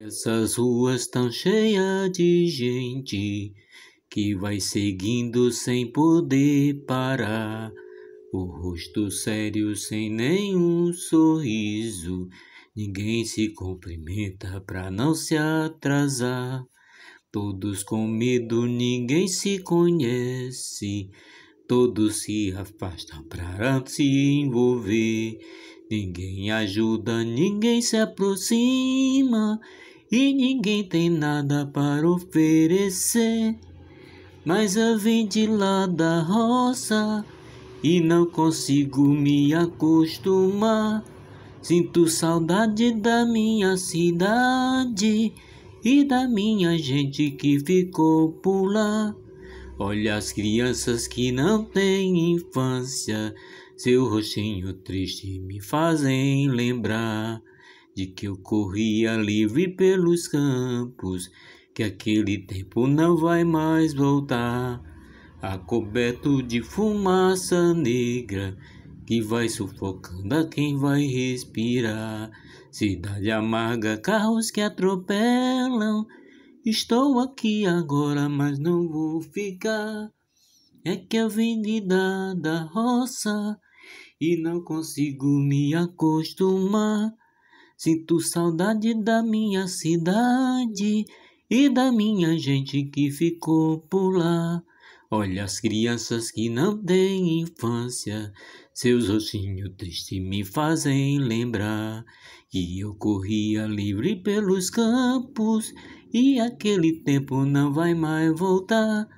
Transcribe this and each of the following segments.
Essas ruas tão cheias de gente que vai seguindo sem poder parar. O rosto sério sem nenhum sorriso. Ninguém se cumprimenta pra não se atrasar. Todos com medo, ninguém se conhece. Todos se afastam para se envolver. Ninguém ajuda, ninguém se aproxima e ninguém tem nada para oferecer. Mas eu vim de lá da roça e não consigo me acostumar. Sinto saudade da minha cidade e da minha gente que ficou por lá. Olha as crianças que não têm infância, seu rostinho triste me fazem lembrar de que eu corria livre pelos campos, que aquele tempo não vai mais voltar, a coberto de fumaça negra que vai sufocando a quem vai respirar. Cidade amarga, carros que atropelam. Estou aqui agora, mas não vou ficar. É que eu vim de da roça e não consigo me acostumar. Sinto saudade da minha cidade e da minha gente que ficou por lá. Olha as crianças que não têm infância, seus rostinhos tristes me fazem lembrar que eu corria livre pelos campos e aquele tempo não vai mais voltar.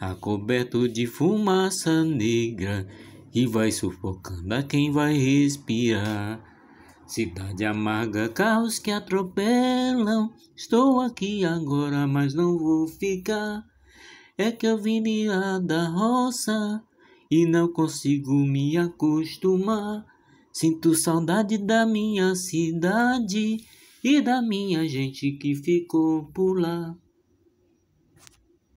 A coberto de fumaça negra que vai sufocando a quem vai respirar. Cidade amarga, carros que atropelam. Estou aqui agora, mas não vou ficar. É que eu vim de lá da roça e não consigo me acostumar. Sinto saudade da minha cidade e da minha gente que ficou por lá.